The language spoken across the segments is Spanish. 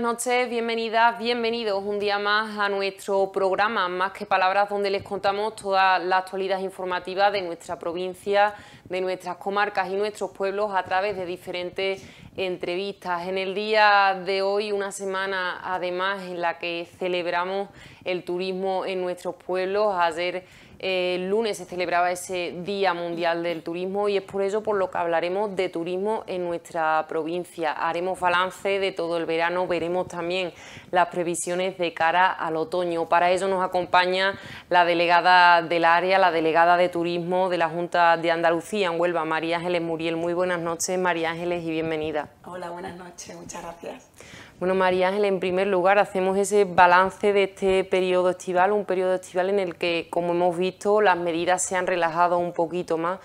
buenas noches, bienvenidas, bienvenidos un día más a nuestro programa Más que Palabras, donde les contamos toda la actualidad informativa de nuestra provincia, de nuestras comarcas y nuestros pueblos a través de diferentes entrevistas. En el día de hoy, una semana además en la que celebramos el turismo en nuestros pueblos. Ayer el eh, lunes se celebraba ese Día Mundial del Turismo y es por eso por lo que hablaremos de turismo en nuestra provincia. Haremos balance de todo el verano, veremos también las previsiones de cara al otoño. Para ello nos acompaña la delegada del área, la delegada de turismo de la Junta de Andalucía en Huelva, María Ángeles Muriel. Muy buenas noches, María Ángeles, y bienvenida. Hola, buenas noches, muchas gracias. Bueno, María Ángel, en primer lugar hacemos ese balance de este periodo estival, un periodo estival en el que, como hemos visto, las medidas se han relajado un poquito más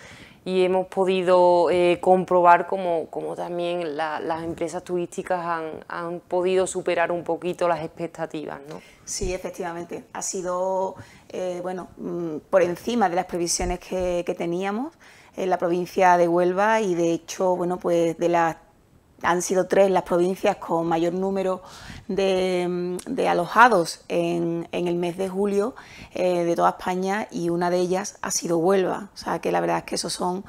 y hemos podido eh, comprobar como, también las empresas turísticas han, podido superar un poquito las expectativas. ¿no? Sí, efectivamente. Ha sido eh, bueno, mm, por encima de las previsiones que, que teníamos en la provincia de Huelva y de hecho, bueno, pues de las han sido tres las provincias con mayor número de, mm, alojados en, el mes de julio eh, de toda España y una de ellas ha sido Huelva. O sea que la verdad es que esos son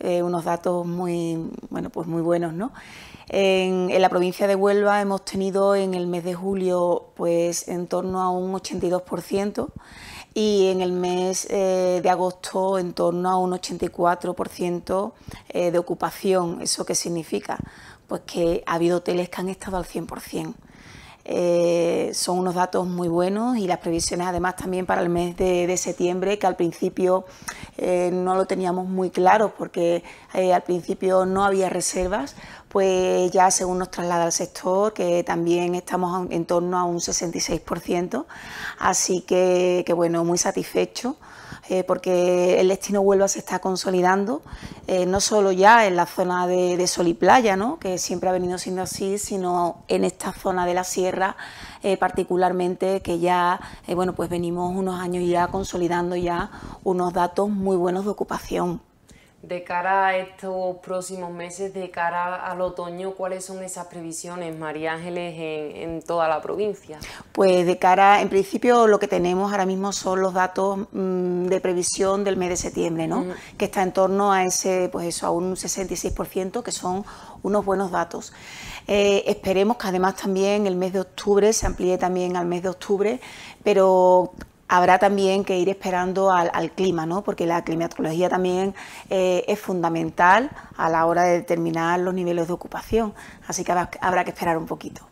eh, unos datos muy, bueno, pues muy buenos. ¿no? En, en, la provincia de Huelva hemos tenido en el mes de julio pues en torno a un 82% y en el mes eh, de agosto en torno a un 84% eh, de ocupación. ¿Eso qué significa? Pues que ha habido hoteles que han estado al 100%. Eh, son unos datos muy buenos y las previsiones además también para el mes de, septiembre, que al principio eh, no lo teníamos muy claro porque eh, al principio no había reservas, pues ya según nos traslada el sector, que también estamos en torno a un 66%, así que bueno, muy satisfecho. Eh, porque el destino Huelva se está consolidando, eh, no solo ya en la zona de, de, Sol y Playa, ¿no? que siempre ha venido siendo así, sino en esta zona de la sierra eh, particularmente, que ya bueno, pues venimos unos años ya consolidando ya unos datos muy buenos de ocupación de cara a estos próximos meses, de cara al otoño, ¿cuáles son esas previsiones, María Ángeles, en, toda la provincia? Pues de cara, en principio lo que tenemos ahora mismo son los datos mm, de previsión del mes de septiembre, ¿no? Que está en torno a ese, pues eso, a un 66%, que son unos buenos datos. Eh, esperemos que además también el mes de octubre se amplíe también al mes de octubre, pero habrá también que ir esperando al, clima, ¿no? porque la climatología también eh, es fundamental a la hora de determinar los niveles de ocupación, así que habrá que esperar un poquito.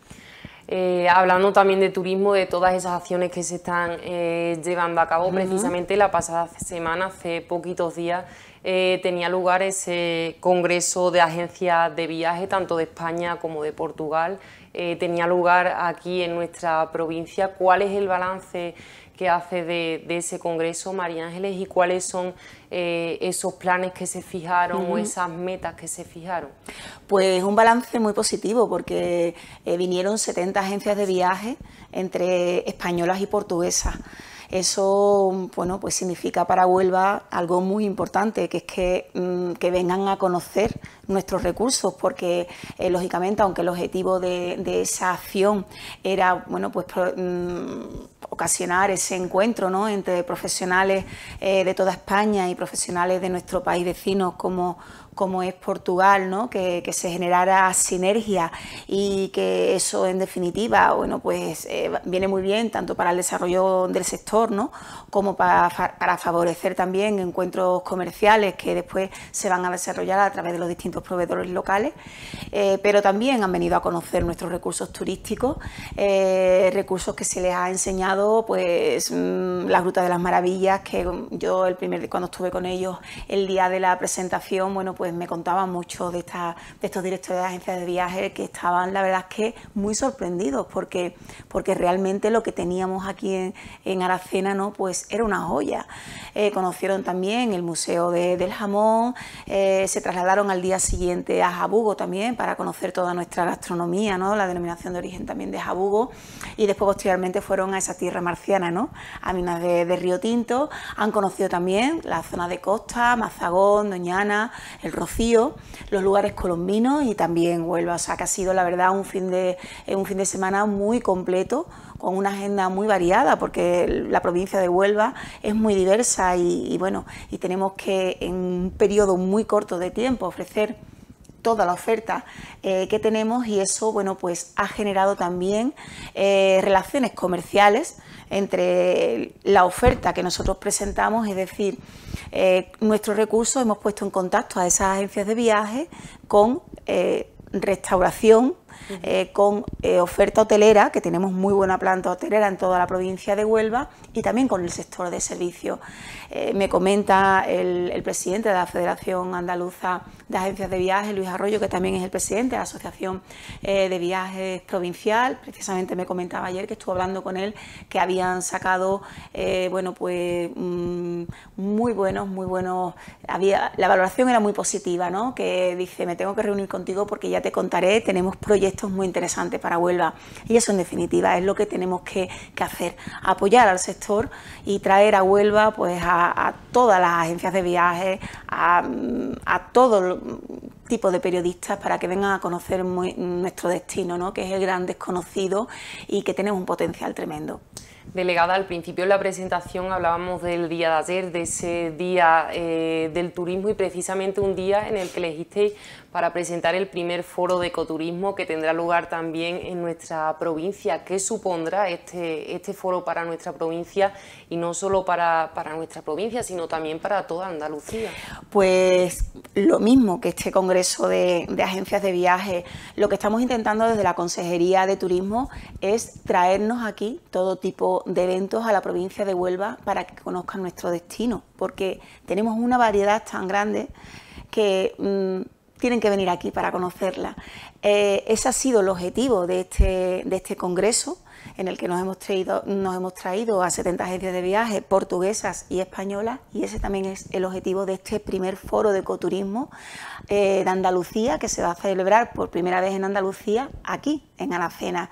Eh, hablando también de turismo, de todas esas acciones que se están eh, llevando a cabo, precisamente la pasada semana, hace poquitos días, tenía lugar ese congreso de agencias de viaje, tanto de España como de Portugal. tenía lugar aquí en nuestra provincia. ¿Cuál es el balance? hace de, ese congreso, María Ángeles, y cuáles son eh, esos planes que se fijaron o esas metas que se fijaron? Pues un balance muy positivo porque eh, vinieron 70 agencias de viaje entre españolas y portuguesas. Eso, bueno, pues significa para Huelva algo muy importante, que es que, mm, vengan a conocer nuestros recursos, porque eh, lógicamente, aunque el objetivo de, esa acción era, bueno, pues... Mm, ocasionar ese encuentro ¿no? entre profesionales eh, de toda España y profesionales de nuestro país vecino como, como es Portugal, ¿no? que, se generara sinergia y que eso en definitiva bueno, pues, eh, viene muy bien tanto para el desarrollo del sector ¿no? como para, favorecer también encuentros comerciales que después se van a desarrollar a través de los distintos proveedores locales, eh, pero también han venido a conocer nuestros recursos turísticos, eh, recursos que se les ha enseñado pues, mm, la Ruta de las Maravillas, que yo el primer cuando estuve con ellos el día de la presentación, bueno, pues, pues me contaban mucho de, de estos directores de agencias de viaje que estaban, la verdad es que muy sorprendidos porque, porque realmente lo que teníamos aquí en, Aracena, ¿no? Pues era una joya. Eh, conocieron también el Museo del Jamón, eh, se trasladaron al día siguiente a Jabugo también para conocer toda nuestra gastronomía, ¿no? La denominación de origen también de Jabugo y después posteriormente fueron a esa tierra marciana, ¿no? A minas de, de Río Tinto, han conocido también la zona de costa, Mazagón, Doñana, el Rocío, los lugares colombinos y también Huelva. O sea, que ha sido, la verdad, eh, un fin de, semana muy completo, con una agenda muy variada, porque la provincia de Huelva es muy diversa y, bueno, y tenemos que en un periodo muy corto de tiempo ofrecer toda la oferta eh, que tenemos y eso bueno pues ha generado también eh, relaciones comerciales entre la oferta que nosotros presentamos es decir eh, nuestros recursos hemos puesto en contacto a esas agencias de viaje con eh, restauración eh, con eh, oferta hotelera, que tenemos muy buena planta hotelera en toda la provincia de Huelva, y también con el sector de servicios. Eh, me comenta el, presidente de la Federación Andaluza de Agencias de Viajes, Luis Arroyo, que también es el presidente de la Asociación de Viajes Provincial. Precisamente me comentaba ayer que estuve hablando con él que habían sacado, bueno, pues mm, muy buenos, muy buenos. Había, la valoración era muy positiva, ¿no? Que dice, me tengo que reunir contigo porque ya te contaré, tenemos proyectos y esto es muy interesante para Huelva. Y eso en definitiva es lo que tenemos que, hacer, apoyar al sector y traer a Huelva pues, a, todas las agencias de viajes, a, todo tipo de periodistas para que vengan a conocer nuestro destino, que es el gran desconocido y que tenemos un potencial tremendo. Delegada, al principio en la presentación hablábamos del día de ayer, de ese día eh, del turismo y precisamente un día en el que elegisteis para presentar el primer foro de ecoturismo que tendrá lugar también en nuestra provincia. ¿Qué supondrá este, este foro para nuestra provincia y no solo para, nuestra provincia, sino también para toda Andalucía? Pues lo mismo que este Congreso de, Agencias de viajes... lo que estamos intentando desde la Consejería de Turismo es traernos aquí todo tipo de eventos a la provincia de Huelva para que conozcan nuestro destino, porque tenemos una variedad tan grande que... Mm, tienen que venir aquí para conocerla. Eh, ese ha sido el objetivo de este, de este congreso en el que nos hemos, traído, nos hemos traído a 70 agencias de viaje portuguesas y españolas y ese también es el objetivo de este primer foro de ecoturismo eh, de Andalucía que se va a celebrar por primera vez en Andalucía aquí en Alacena.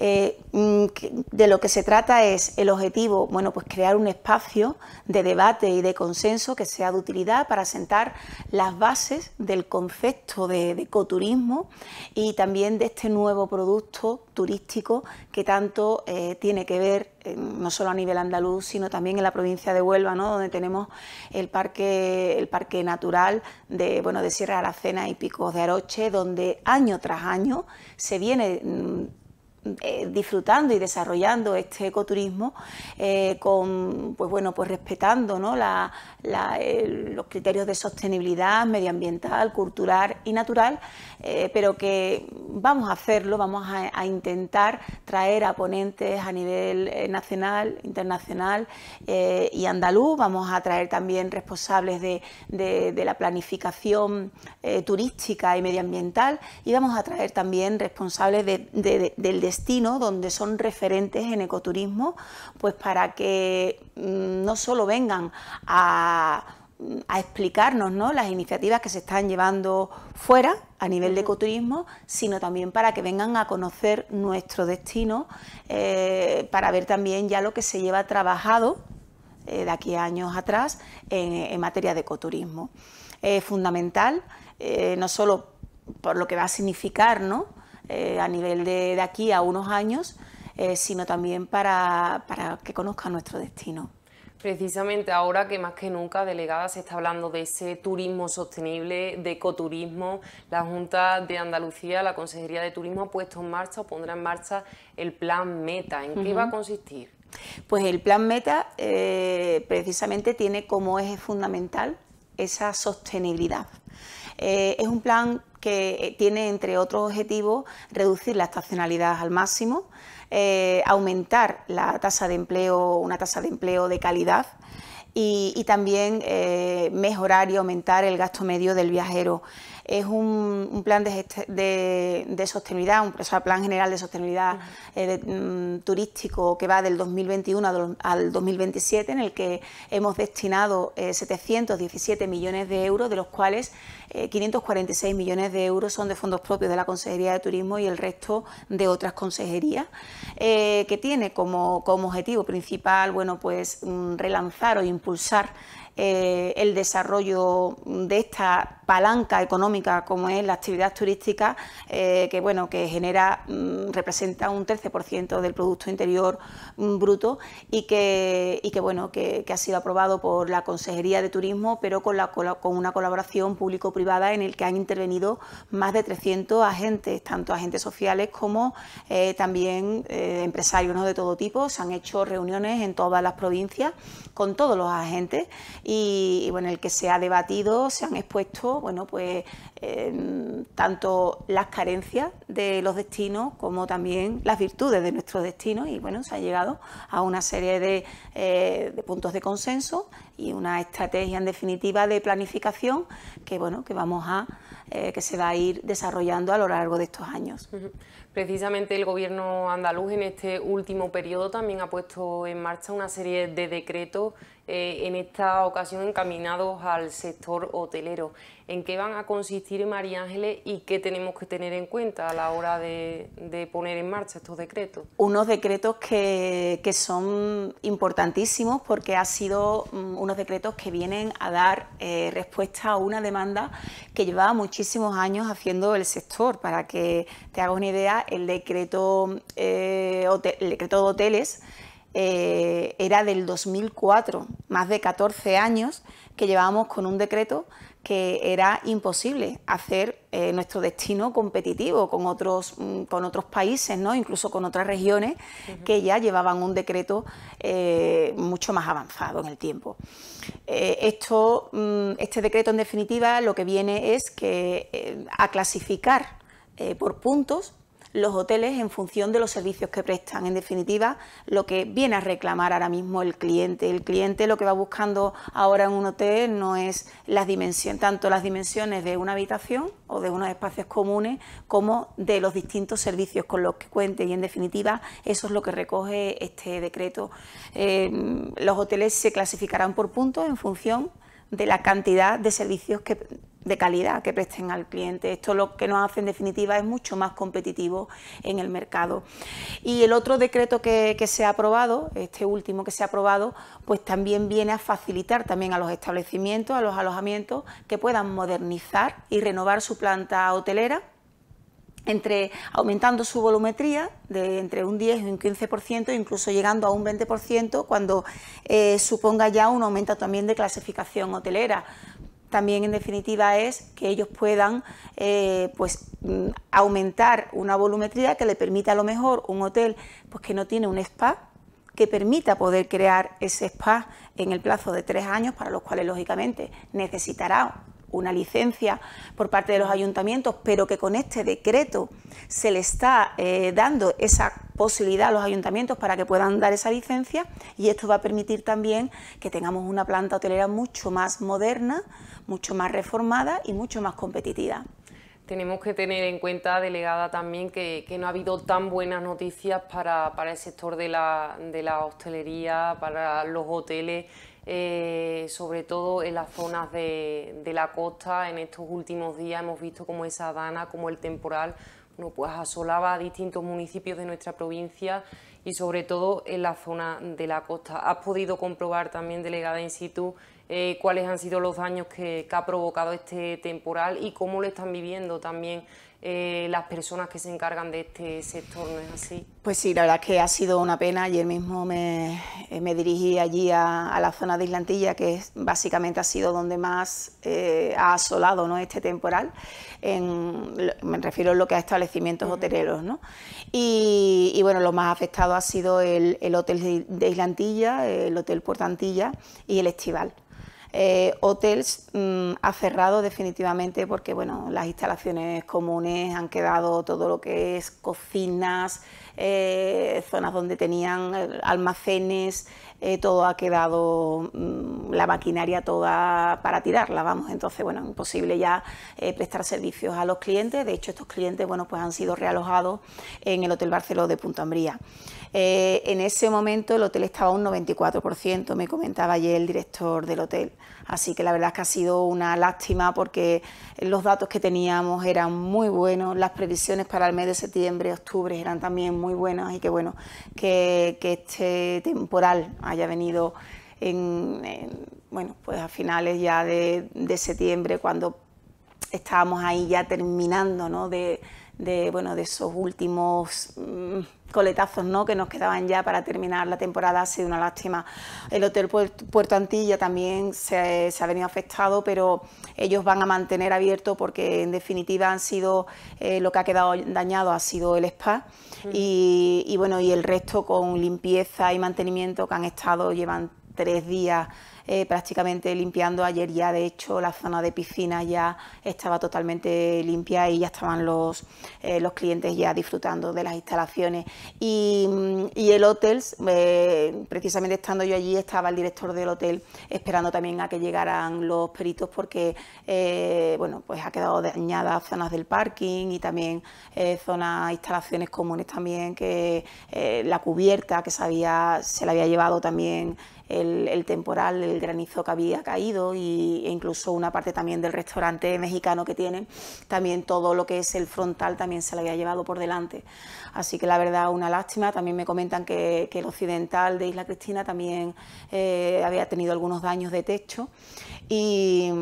Eh, mm, de lo que se trata es el objetivo, bueno, pues crear un espacio de debate y de consenso que sea de utilidad para sentar las bases del concepto de, ecoturismo y también de este nuevo producto turístico que tanto eh, tiene que ver eh, no solo a nivel andaluz, sino también en la provincia de Huelva, ¿no? donde tenemos el parque, el parque natural de, bueno, de Sierra Aracena y Picos de Aroche, donde año tras año se viene mm, eh, disfrutando y desarrollando este ecoturismo eh, con, pues bueno, pues respetando los criterios de sostenibilidad medioambiental, cultural y natural, eh, pero que vamos a hacerlo, vamos a, intentar traer a ponentes a nivel nacional, internacional y andaluz, vamos a traer también responsables de, la planificación turística y medioambiental y vamos a traer también responsables del donde son referentes en ecoturismo, pues para que mm, no solo vengan a explicarnos las iniciativas que se están llevando fuera a nivel de ecoturismo, sino también para que vengan a conocer nuestro destino, eh, para ver también ya lo que se lleva trabajado eh, de aquí a años atrás en, materia de ecoturismo. Es fundamental, eh, no solo por lo que va a significar ¿no? Eh, a nivel de, aquí a unos años, eh, sino también para, que conozca nuestro destino. Precisamente ahora que más que nunca, delegada, se está hablando de ese turismo sostenible, de ecoturismo. La Junta de Andalucía, la Consejería de Turismo ha puesto en marcha o pondrá en marcha el plan Meta. ¿En qué va a consistir? Pues el plan Meta eh, precisamente tiene como eje fundamental esa sostenibilidad. es un plan que tiene entre otros objetivos reducir la estacionalidad al máximo, eh, aumentar la tasa de empleo, una tasa de empleo de calidad y, también eh, mejorar y aumentar el gasto medio del viajero. Es un, plan de, sostenibilidad, un plan general de sostenibilidad eh, mm, turístico que va del 2021 al 2027, en el que hemos destinado 717 millones de euros, de los cuales 546 eh, millones de euros son de fondos propios de la Consejería de Turismo y el resto de otras consejerías, eh, que tiene como, objetivo principal bueno, pues, mm, relanzar o impulsar eh, el desarrollo de esta palanca económica como es la actividad turística, que bueno, que genera, mm, representa un 13% del Producto Interior mm, Bruto y que, que bueno, que, ha sido aprobado por la Consejería de Turismo, pero con, la, con una colaboración público-privada privada en el que han intervenido más de 300 agentes, tanto agentes sociales como eh, también eh, empresarios de todo tipo. Se han hecho reuniones en todas las provincias con todos los agentes y, bueno, en el que se ha debatido, se han expuesto bueno, pues, tanto las carencias de los destinos como también las virtudes de nuestros destinos y bueno, se ha llegado a una serie eh, de, puntos de consenso y una estrategia en definitiva de planificación que bueno, que vamos a, eh, que se va a ir desarrollando a lo largo de estos años. Precisamente el gobierno andaluz en este último periodo también ha puesto en marcha una serie de decretos, eh, en esta ocasión encaminados al sector hotelero. ¿En qué van a consistir, María Ángeles, y qué tenemos que tener en cuenta a la hora de, poner en marcha estos decretos? Unos decretos que, son importantísimos porque han sido mm, unos decretos que vienen a dar eh, respuesta a una demanda que llevaba muchísimos años haciendo el sector. Para que te hagas una idea, el decreto, eh, decreto de hoteles, eh, era del 2004, más de 14 años que llevábamos con un decreto que era imposible hacer eh, nuestro destino competitivo con otros, mm, países, incluso con otras regiones que ya llevaban un decreto mucho más avanzado en el tiempo. Mm, este decreto, en definitiva, lo que viene es que, a clasificar por puntos los hoteles en función de los servicios que prestan. En definitiva, lo que viene a reclamar ahora mismo el cliente. El cliente lo que va buscando ahora en un hotel no es las dimensiones, tanto las dimensiones de una habitación o de unos espacios comunes como de los distintos servicios con los que cuente. Y en definitiva, eso es lo que recoge este decreto. Eh, los hoteles se clasificarán por puntos en función de la cantidad de servicios que de calidad que presten al cliente. Esto lo que nos hace en definitiva es mucho más competitivo en el mercado. Y el otro decreto que, se ha aprobado, este último que se ha aprobado, pues también viene a facilitar también a los establecimientos, a los alojamientos, que puedan modernizar y renovar su planta hotelera entre aumentando su volumetría de entre un 10 y un 15%, incluso llegando a un 20% cuando eh, suponga ya un aumento también de clasificación hotelera, también en definitiva es que ellos puedan eh, pues mm, aumentar una volumetría que le permita a lo mejor un hotel pues que no tiene un spa que permita poder crear ese spa en el plazo de tres años para los cuales lógicamente necesitará una licencia por parte de los ayuntamientos, pero que con este decreto se le está eh, dando esa posibilidad a los ayuntamientos para que puedan dar esa licencia y esto va a permitir también que tengamos una planta hotelera mucho más moderna, mucho más reformada y mucho más competitiva. Tenemos que tener en cuenta, delegada, también que, no ha habido tan buenas noticias para, el sector de la, de la hostelería, para los hoteles eh, sobre todo en las zonas de, la costa. En estos últimos días hemos visto como esa dana, como el temporal, pues asolaba a distintos municipios de nuestra provincia y sobre todo en la zona de la costa. ¿Has podido comprobar también, delegada in situ, eh, cuáles han sido los daños que ha provocado este temporal y cómo lo están viviendo también eh, las personas que se encargan de este sector, ¿no es así? Pues sí, la verdad es que ha sido una pena. Ayer mismo me, eh, dirigí allí a, la zona de Islantilla, que es, básicamente ha sido donde más eh, ha asolado este temporal. me refiero a lo que a establecimientos hoteleros. ¿no? Y, bueno, lo más afectado ha sido el, el hotel de Islantilla, el hotel Portantilla y el Estival. Eh, hotels ha mm, cerrado definitivamente porque bueno, las instalaciones comunes han quedado todo lo que es cocinas, eh, zonas donde tenían eh, almacenes, eh, todo ha quedado, mm, la maquinaria toda para tirarla, vamos, entonces, bueno, imposible ya eh, prestar servicios a los clientes, de hecho estos clientes, bueno, pues han sido realojados en el Hotel Barceló de Punta Ambría... Eh, en ese momento el hotel estaba a un 94%, me comentaba ayer el director del hotel, así que la verdad es que ha sido una lástima porque los datos que teníamos eran muy buenos, las previsiones para el mes de septiembre, octubre eran también muy buenas y que bueno, que este temporal haya venido en, bueno, pues a finales ya de, septiembre, cuando estábamos ahí ya terminando, ¿no? de, de, bueno, de esos últimos mm, coletazos ¿no? que nos quedaban ya para terminar la temporada ha sido una lástima. El Hotel Puerto Antilla también se, ha venido afectado, pero ellos van a mantener abierto porque en definitiva han sido eh, lo que ha quedado dañado ha sido el spa mm. y, bueno y el resto con limpieza y mantenimiento que han estado llevan tres días eh, prácticamente limpiando. Ayer ya, de hecho, la zona de piscina ya estaba totalmente limpia y ya estaban los, eh, los clientes ya disfrutando de las instalaciones. Y, el hotel, eh, precisamente estando yo allí, estaba el director del hotel esperando también a que llegaran los peritos porque, bueno, pues ha quedado dañadas zonas del parking y también zonas, instalaciones comunes también, que la cubierta que se, había, se la había llevado también el, temporal, el granizo que había caído y, e incluso una parte también del restaurante mexicano que tienen, también todo lo que es el frontal también se lo había llevado por delante. Así que la verdad una lástima, también me comentan que, el occidental de Isla Cristina también eh, había tenido algunos daños de techo y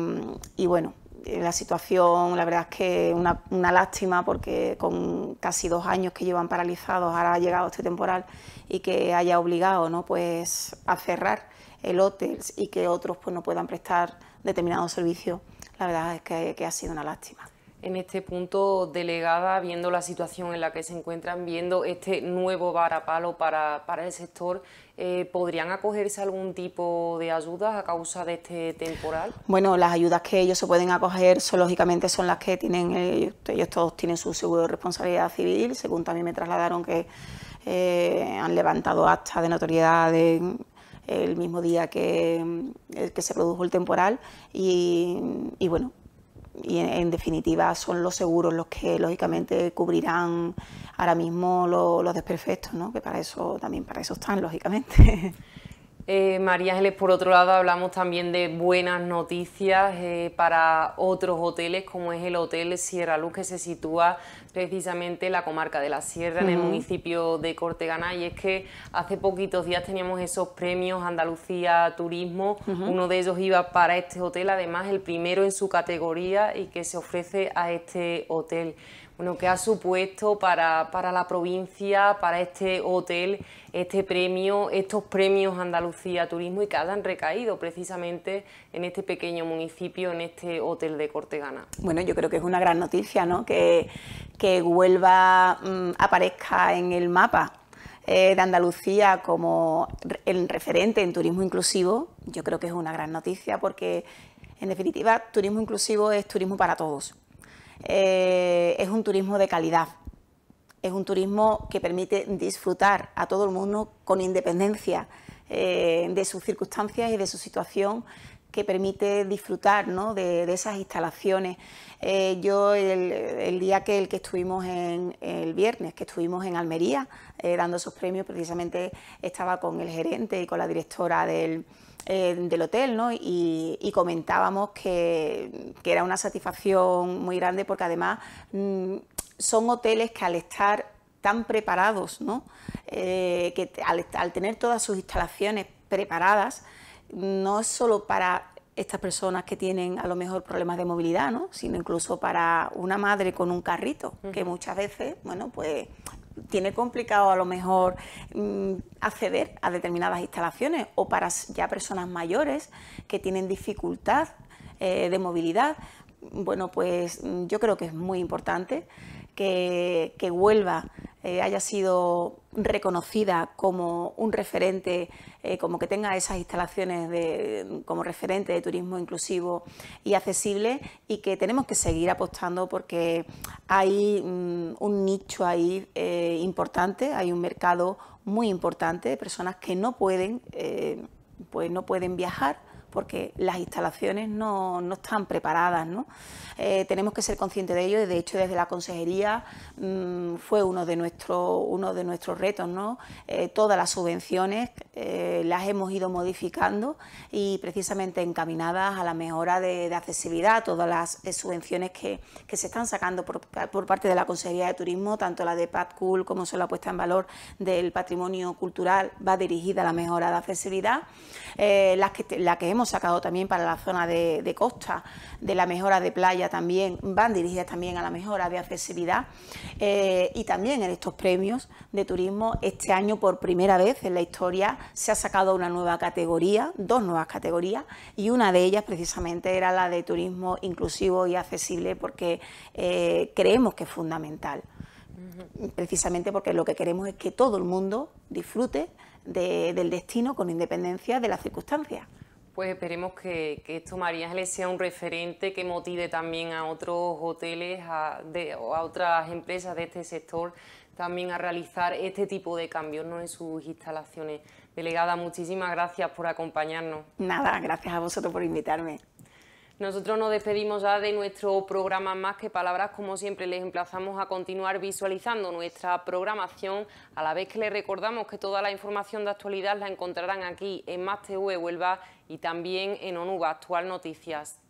bueno, la situación, la verdad es que una, una lástima porque con casi dos años que llevan paralizados, ahora ha llegado este temporal y que haya obligado ¿no? pues, a cerrar el hotel y que otros pues, no puedan prestar determinados servicios, la verdad es que ha sido una lástima en este punto delegada, viendo la situación en la que se encuentran, viendo este nuevo varapalo para, para el sector, eh, ¿podrían acogerse algún tipo de ayudas a causa de este temporal? Bueno, las ayudas que ellos se pueden acoger, son, lógicamente, son las que tienen, eh, ellos, todos tienen su seguro de responsabilidad civil, según también me trasladaron que eh, han levantado actas de notoriedad el mismo día que, que se produjo el temporal y bueno, y en, definitiva son los seguros los que lógicamente cubrirán ahora mismo los desperfectos, ¿no? que para eso también para eso están lógicamente. Eh, María Ángeles, por otro lado, hablamos también de buenas noticias eh, para otros hoteles, como es el Hotel Sierra Luz, que se sitúa precisamente la comarca de la Sierra, en el municipio de Cortegana. Y es que hace poquitos días teníamos esos premios Andalucía Turismo. Uno de ellos iba para este hotel, además el primero en su categoría y que se ofrece a este hotel. Bueno, ¿qué ha supuesto para, para la provincia, para este hotel? este premio, estos premios Andalucía Turismo y que han recaído precisamente en este pequeño municipio, en este hotel de Cortegana. Bueno, yo creo que es una gran noticia, ¿no? Que, que Huelva mm, aparezca en el mapa eh, de Andalucía como el referente en turismo inclusivo, yo creo que es una gran noticia porque, en definitiva, turismo inclusivo es turismo para todos. Eh, es un turismo de calidad es un turismo que permite disfrutar a todo el mundo con independencia eh, de sus circunstancias y de su situación que permite disfrutar de, esas instalaciones. Eh, yo el, día que, el que estuvimos en, el viernes, que estuvimos en Almería eh, dando esos premios, precisamente estaba con el gerente y con la directora del, hotel ¿no? y, comentábamos que, era una satisfacción muy grande porque además mm, son hoteles que al estar tan preparados, ¿no? Eh, que al, tener todas sus instalaciones preparadas, no es solo para estas personas que tienen a lo mejor problemas de movilidad, ¿no? sino incluso para una madre con un carrito, que muchas veces, bueno, pues tiene complicado a lo mejor mm, acceder a determinadas instalaciones o para ya personas mayores que tienen dificultad eh, de movilidad. Bueno, pues mm, yo creo que es muy importante que, que Huelva eh, haya sido reconocida como un referente, eh, como que tenga esas instalaciones como referente de turismo inclusivo y accesible y que tenemos que seguir apostando porque hay mm, un nicho ahí eh, importante, hay un mercado muy importante de personas que no pueden, pues no pueden viajar porque las instalaciones no, están preparadas. Eh, tenemos que ser conscientes de ello y de hecho desde la consejería mm, fue uno de, uno de nuestros retos. ¿no? Eh, todas las subvenciones eh, las hemos ido modificando y precisamente encaminadas a la mejora de, accesibilidad, todas las subvenciones que, se están sacando por, parte de la Consejería de Turismo, tanto la de PATCUL como son la puesta en valor del patrimonio cultural, va dirigida a la mejora de accesibilidad. las que, la que hemos sacado también para la zona de, costa, de la mejora de playa también, van dirigidas también a la mejora de accesibilidad eh, y también en estos premios de turismo este año por primera vez en la historia se ha sacado una nueva categoría, dos nuevas categorías y una de ellas precisamente era la de turismo inclusivo y accesible porque eh, creemos que es fundamental precisamente porque lo que queremos es que todo el mundo disfrute del destino con independencia de las circunstancias. Pues esperemos que, esto, María Ángeles, sea un referente que motive también a otros hoteles o a otras empresas de este sector también a realizar este tipo de cambios en sus instalaciones. Delegada, muchísimas gracias por acompañarnos. Nada, gracias a vosotros por invitarme. Nosotros nos despedimos ya de nuestro programa Más que Palabras. Como siempre, les emplazamos a continuar visualizando nuestra programación, a la vez que les recordamos que toda la información de actualidad la encontrarán aquí en Más TV Huelva y también en ONUVA Actual Noticias.